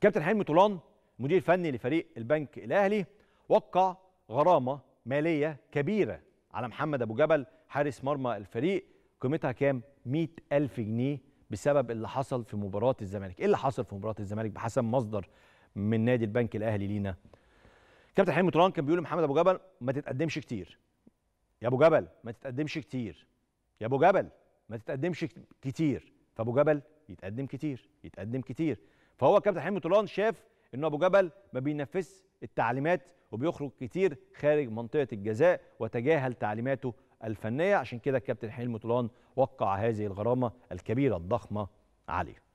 كابتن حلمي طولان مدير فني لفريق البنك الاهلي وقع غرامه ماليه كبيره على محمد ابو جبل حارس مرمى الفريق قيمتها كام 100000 جنيه بسبب اللي حصل في مباراه الزمالك ايه اللي حصل في مباراه الزمالك بحسب مصدر من نادي البنك الاهلي لينا كابتن حلمي طولان كان بيقول لمحمد ابو جبل ما تتقدمش كتير يا ابو جبل ما تتقدمش كتير يا ابو جبل ما تتقدمش كتير فابو جبل يتقدم كتير يتقدم كتير فهو كابتن حلمي طولان شاف ان ابو جبل ما بينفذش التعليمات وبيخرج كتير خارج منطقه الجزاء وتجاهل تعليماته الفنيه عشان كده الكابتن حلمي طولان وقع هذه الغرامه الكبيره الضخمه عليه